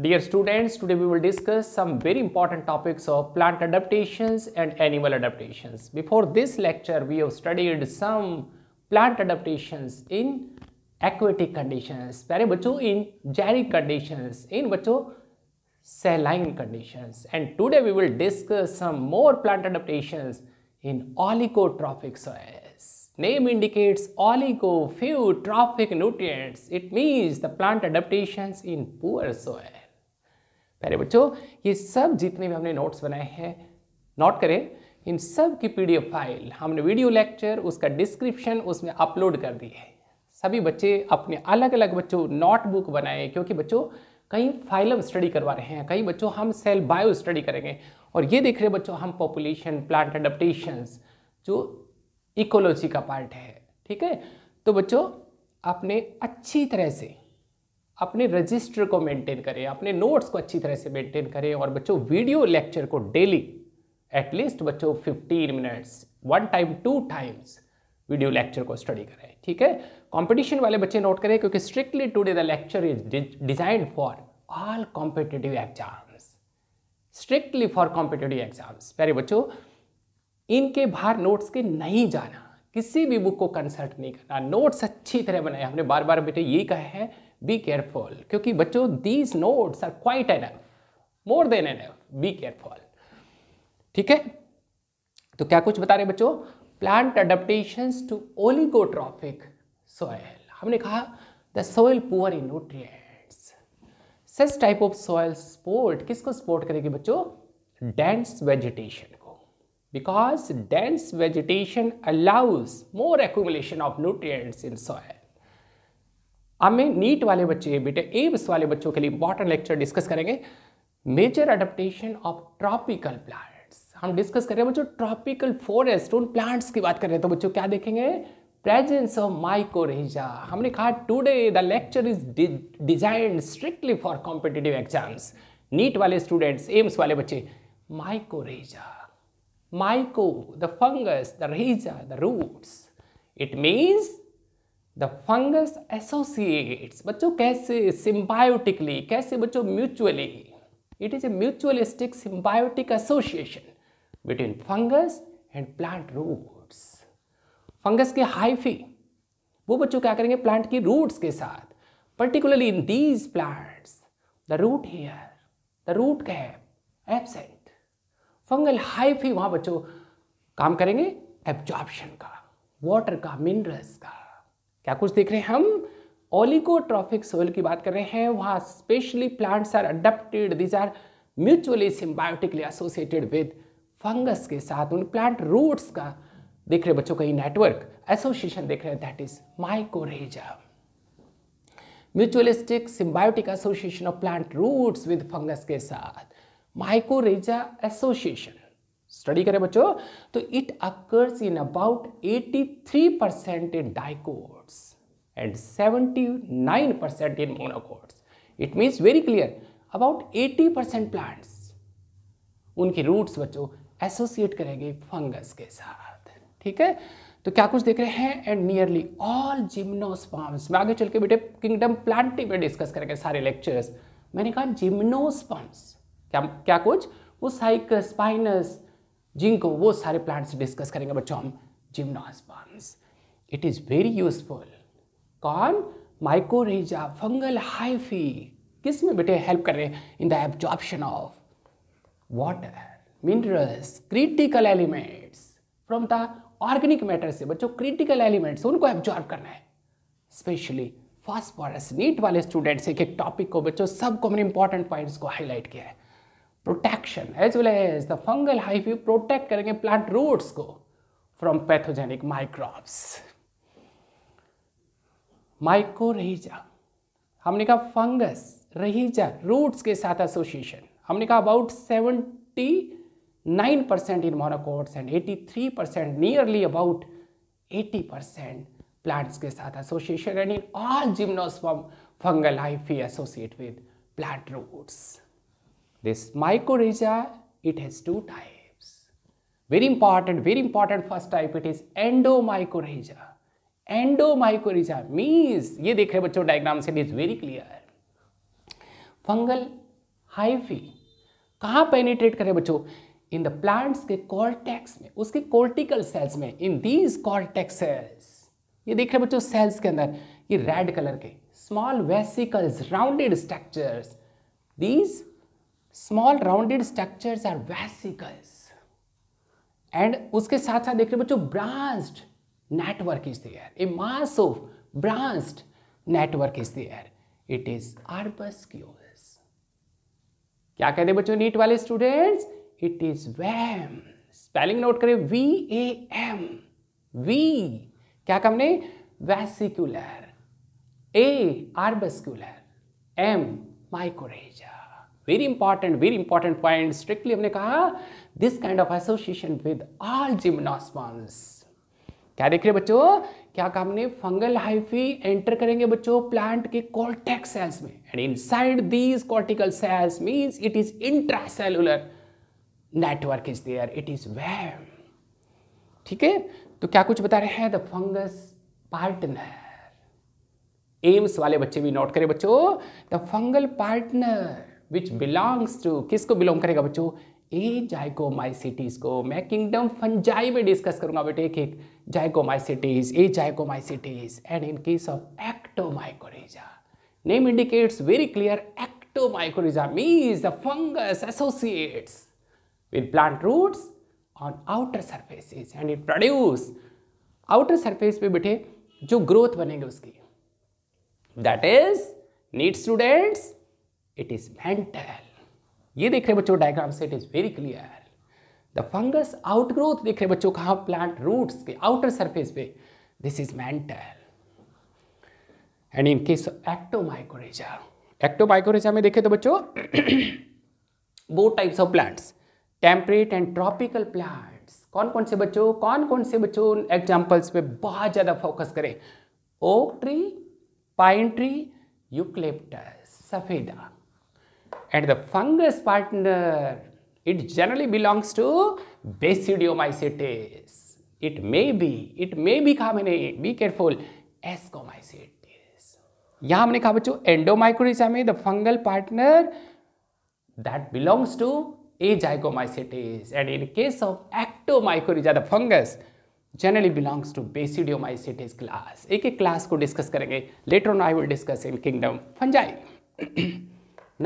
Dear students, today we will discuss some very important topics of plant adaptations and animal adaptations. Before this lecture, we have studied some plant adaptations in aquatic conditions, पहले बच्चों in xeric conditions, in बच्चों saline conditions. And today we will discuss some more plant adaptations in oligotrophic soils. Name indicates oligo few trophic nutrients. It means the plant adaptations in poor soil. प्यारे बच्चों ये सब जितने भी हमने notes बनाए हैं नोट करें इन सब की पी फाइल हमने वीडियो लेक्चर उसका डिस्क्रिप्शन उसमें अपलोड कर दी है सभी बच्चे अपने अलग अलग बच्चों नोटबुक बनाए क्योंकि बच्चों कई फाइलम स्टडी करवा रहे हैं कई बच्चों हम सेल बायो स्टडी करेंगे और ये देख रहे बच्चों हम पॉपुलेशन प्लांट अडप्टेशंस जो इकोलॉजी का पार्ट है ठीक है तो बच्चों आपने अच्छी तरह से अपने रजिस्टर को मेंटेन करें अपने नोट्स को अच्छी तरह से मेंटेन करें और बच्चों वीडियो लेक्चर को डेली एटलीस्ट बच्चों 15 minutes one time two times video lecture को स्टडी करें ठीक है कंपटीशन वाले बच्चे नोट करें क्योंकि strictly today the lecture is designed for all competitive exams strictly for competitive exams प्यारे बच्चों इनके बाहर नोट्स के नहीं जाना किसी भी बुक को कंसल्ट नहीं करना नोट्स अच्छी तरह बनाए हमने बार बार बेटे यही कहा है बी केयरफुल क्योंकि बच्चों these notes are quite an more than an be careful ठीक है तो क्या कुछ बता रहे बच्चों plant adaptation to oligotrophic soil हमने कहा the soil poor in nutrient such type of soil sport किसको सपोर्ट करेगी बच्चों डेंस वेजिटेशन को because dense vegetation allows more accumulation of nutrients in soil अब मैं नीट वाले बच्चे बेटे एम्स वाले बच्चों के लिए इंपॉर्टेंट लेक्चर डिस्कस करेंगे major adaptation of tropical plants हम डिस्कस कर रहे हैं बच्चों ट्रॉपिकल फॉरेस्ट उन प्लांट्स की बात कर रहे हैं तो बच्चों क्या देखेंगे प्रेजेंस ऑफ माइकोरेजा हमने कहा today the lecture is design strictly for competitive exams NEET वाले स्टूडेंट्स एम्स वाले बच्चे mycorrhiza myco the fungus the rhiza the roots it means the fungus associates बच्चों कैसे सिम्बायोटिकली कैसे बच्चों mutually it is a mutualistic symbiotic association between fungus and plant roots fungus के hyphae वो बच्चों क्या करेंगे प्लांट की रूट्स के साथ particularly in these plants the root hair the root cap absent fungal hyphae वहां बच्चों काम करेंगे एब्जॉर्प्शन का वाटर का मिनरल्स का क्या कुछ देख रहे हैं हम ओलिकोट्रॉफिक सोइल की बात कर रहे हैं वहाँ specially plants are adapted these are mutually symbiotically associated with fungus के साथ उन प्लांट रूट्स का देख रहे बच्चों का ही नेटवर्क एसोसिएशन देख रहे हैं that is mycorrhiza mutualistic symbiotic association of plant roots with fungus के साथ माइकोरेजा एसोसिएशन स्टडी करें बच्चों तो it occurs in about 83 percent in dicots and 79 percent in monocots it means very clear about 80 percent plants उनके roots बच्चों associate करेंगे fungus के साथ ठीक है तो क्या कुछ देख रहे हैं एंड नियरली ऑल जिम्नोस्पाम्स मैं आगे चल के बेटे किंगडम प्लांटी में डिस्कस करेंगे सारे लेक्चर्स मैंने कहा जिम्नोस्पाम्स क्या क्या कुछ वो साइकस स्पाइनस जिनको वो सारे प्लांट्स डिस्कस करेंगे बच्चों हम gymnosperms it is very useful कौन माइकोरेजा फंगल हाइफी किस में बेटे हेल्प कर रहे हैं in the absorption of water minerals critical elements from the organic matter से बच्चों क्रिटिकल एलिमेंट्स उनको एब्जॉर्ब करना है स्पेशली फॉरस नीट वाले स्टूडेंट्स एक एक टॉपिक को बच्चों सबको हमने इंपॉर्टेंट पॉइंट्स को हाईलाइट किया है protection as well as the fungal hyphae protect करेंगे प्लांट रूट्स को फ्रॉम पैथोजेनिक माइक्रोब्स microbes. रहीजा हमने कहा फंगस रहीजा रूट्स के साथ एसोसिएशन हमने कहा about seventy nine percent in monocots and eighty three percent nearly about eighty percent plants के साथ association and in all gymnosperm fungal hyphae associate with plant roots This mycorrhiza, it has two types. Very important, very important first type, it is endomycorrhiza. Endomycorrhiza means, ye dekh rahe bachcho diagram se it is very clear fungal hyphae कहाँ penetrate करें बच्चों in the plants के cortex में उसके cortical sales में in these cortex sales ये देख रहे बच्चों सेल्स के अंदर ये रेड कलर के small vesicles rounded structures these small rounded structures are vesicles and उसके साथ साथ देख रहे बच्चों branched network is there a mass of branched network is there it is arbuscules क्या कह बच्चों नीट वाले students it is VAM spelling note करें वी ए एम वी क्या कहा हमने vesicular A arbuscular M mycorrhiza very important very important point strictly हमने कहा this kind of association with all gymnosperms क्या देख रहे बच्चों क्या काम ने फंगल हाइफी एंटर करेंगे बच्चों प्लांट के कॉर्टेक्स सेल्स में and inside these cortical cells means it is intracellular network is there it is VAM ठीक है तो क्या कुछ बता रहे हैं द फंगस पार्टनर एम्स वाले बच्चे भी नोट करें बच्चों the fungal partner which belongs to किसको बिलोंग करेगा बच्चों ए जायको माई सिटीज को मैं किंगडम फंजाई में डिस्कस करूंगा बेटे एक एक zygomycetes a zygomycetes and in case of ecto ectomycorrhiza name indicates very clear ecto ectomycorrhiza means the fungus associates with plant roots on outer surfaces and it produce outer surface पे बैठे जो growth बनेंगे उसकी that is need students it is mantle ये देख रहे बच्चों diagram से it is very clear the fungus outgrowth देख रहे बच्चों कहा प्लांट रूट्स के आउटर सरफेस पे this is mantle and in case ectomycorrhiza ectomycorrhiza में देखे तो बच्चों both types of plants temperate and tropical plants कौन कौन से बच्चों कौन कौन से बच्चों एग्जाम्पल्स पे बहुत ज़्यादा फोकस करें oak tree pine tree eucalyptus सफेदा and the fungus partner it generally belongs to basidiomycetes it may be it may be common be careful ascomycetes yahan humne kaha bachcho endomycorrhiza mein the fungal partner that belongs to azygomacetes and in case of ectomycorrhiza the fungus generally belongs to basidiomycetes class ek ek class ko discuss karenge later on I will discuss in kingdom fungi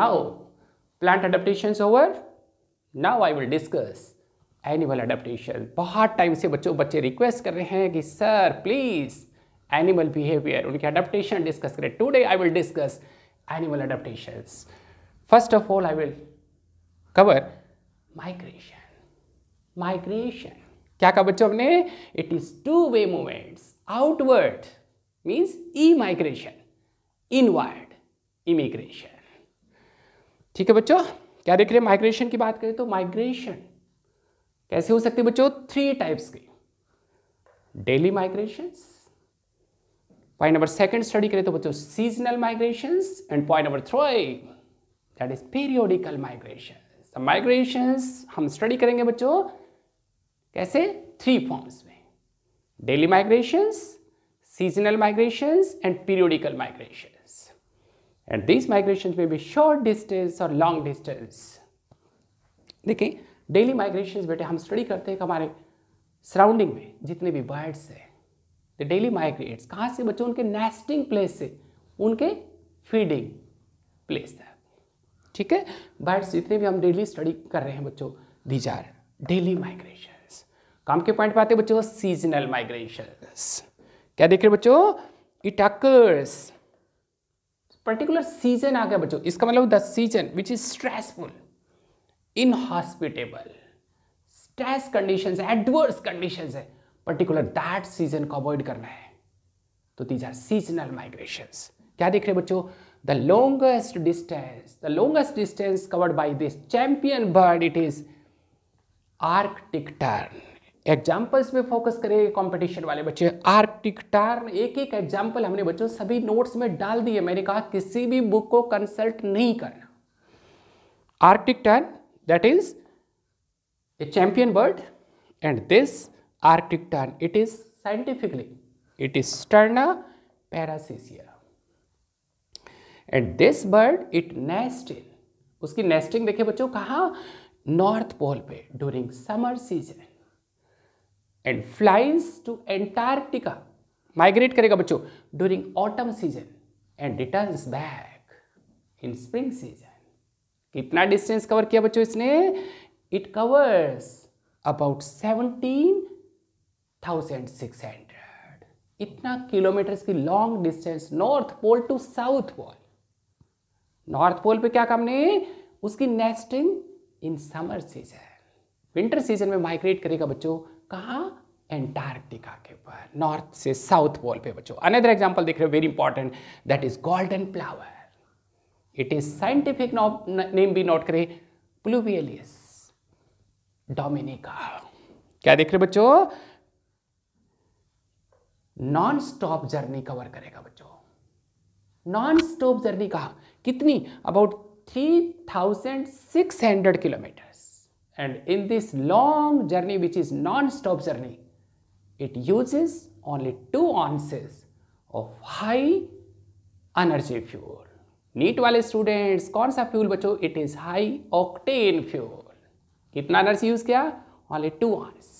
now plant adaptation over now I will discuss animal adaptation बहुत time से बच्चों बच्चे request कर रहे हैं कि sir please animal behaviour उनके adaptation discuss करें today I will discuss animal adaptation first of all I will cover migration migration क्या कहा बच्चों हमने it is two way movements outward means emigration inward immigration ठीक है बच्चों क्या देख रहे हैं माइग्रेशन की बात करें तो माइग्रेशन कैसे हो सकती है बच्चों थ्री टाइप्स की daily migration point number second study करें तो बच्चों seasonal migration and point number three that is periodical migration migration हम स्टडी करेंगे बच्चों कैसे थ्री फॉर्म्स में daily migration seasonal migration and periodical migration and these migrations may be short distance और long distance देखिए डेली माइग्रेशन बेटे हम study करते हैं हमारे सराउंडिंग में जितने भी बर्ड्स हैं द डेली माइग्रेट्स कहाँ से बच्चों उनके नेस्टिंग प्लेस से उनके फीडिंग प्लेस है ठीक है बर्ड्स जितने भी हम डेली स्टडी कर रहे हैं बच्चों दीज आर डेली माइग्रेशन काम के पॉइंट पे आते हैं बच्चों सीजनल माइग्रेशन क्या देख रहे बच्चों इट पर्टिकुलर सीजन आ गया बच्चों इसका मतलब the season which is stressful inhospitable stress condition है एडवर्स कंडीशन है पर्टिकुलर दैट सीजन को अवॉइड करना है तो दीज आर सीजनल माइग्रेशन क्या देख रहे बच्चों the longest distance the longest distance covered by this champion bird it is Arctic tern examples पे फोकस करेंगे कंपटीशन वाले बच्चे आर्टिक टर्न एक एक एग्जाम्पल हमने बच्चों सभी नोट्स में डाल दिए मैंने कहा किसी भी बुक को कंसल्ट नहीं करना Arctic tern that is a champion bird and this Arctic tern it is scientifically it is टर्ना parasicea and this bird it nest उसकी नेस्टिंग देखिए बच्चों कहा नॉर्थ पोल पे during summer season and flies to Antarctica migrate करेगा बच्चों during autumn season and return back in spring season कितना distance cover किया बच्चों इसने it covers about seventeen thousand six hundred इतना किलोमीटर की long distance North Pole to South Pole North Pole पे क्या काम ने उसकी nesting in summer season winter season में माइग्रेट करेगा बच्चों कहाँ एंटार्क्टिका के ऊपर नॉर्थ से साउथ पोल पे बच्चों अनदर एग्जांपल देख रहे हो very important that is golden flower it is scientific name भी नोट करें प्लूवियलियस डोमिनिका क्या देख रहे बच्चों नॉन स्टॉप जर्नी कवर करेगा बच्चों नॉन स्टॉप जर्नी कहा कितनी about three thousand six hundred kilometre and in this long journey which is non-stop journey it uses only 2 ounces of high energy fuel neat wale students kaun sa fuel बचो it is high octane fuel kitna energy use kiya only two ounces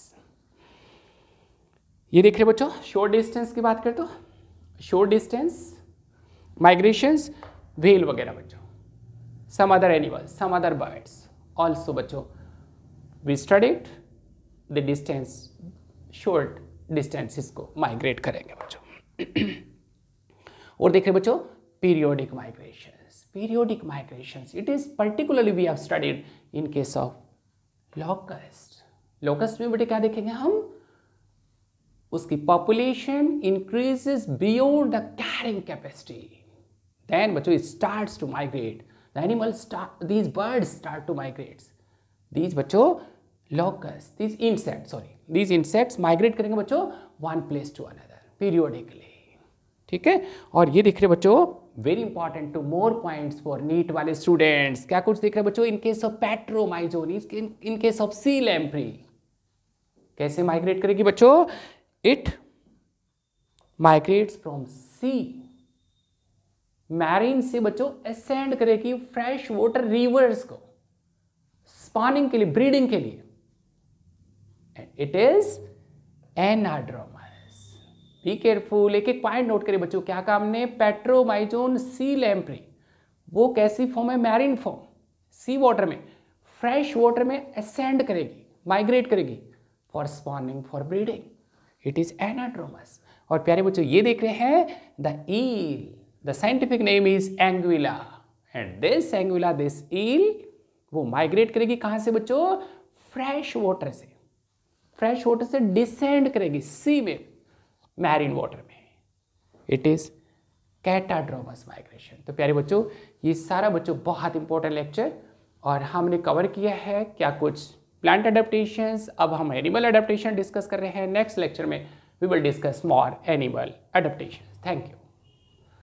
ये देख रहे बच्चों short distance की बात कर तो short distance migrations व्हील वगैरह बच्चों some other animals some other birds also बच्चों we studied the distance short distances को migrate करेंगे बच्चों और देख रहे बच्चों periodic migrations periodic migrations it is particularly we have studied in case of locust locust में बेटे क्या देखेंगे हम उसकी population increases beyond the carrying capacity then बच्चों it starts to migrate the animal start these birds start to migrate these बच्चों locust this insect sorry this insects migrate करेंगे बच्चों one place to another periodically ठीक है और ये देख रहे बच्चों very important two more points for NEET वाले स्टूडेंट्स क्या कुछ देख रहे बच्चों इन केस ऑफ पैट्रोमाइजोन in case of sea lamprey कैसे माइग्रेट करेगी बच्चों it migrates from sea marine से बच्चों एसेंड करेगी फ्रेश वाटर रिवर्स को स्पानिंग के लिए ब्रीडिंग के लिए it is is anadromous be careful एक एक पॉइंट नोट करें बच्चों क्या काम ने पेट्रोमाइजोन सी लैम्प्री वो कैसी फॉर्म है मैरिन फॉर्म सी वाटर में फ्रेश वाटर में असेंड करेगी माइग्रेट करेगी for spawning for breeding it is anadromous और प्यारे बच्चों ये देख रहे हैं the eel the scientific name is Anguilla and this Anguilla this eel वो माइग्रेट करेगी कहाँ से बच्चों फ्रेश वाटर से फ्रेश वाटर से डिसेंड करेगी सी में मैरिन वाटर में इट इज कैटाड्रोमस माइग्रेशन तो प्यारे बच्चों ये सारा बच्चों बहुत इंपॉर्टेंट लेक्चर और हमने कवर किया है क्या कुछ प्लांट अडेप्टेशन अब हम एनिमल अडेप्टेशन डिस्कस कर रहे हैं नेक्स्ट लेक्चर में we will discuss more animal adaptation thank you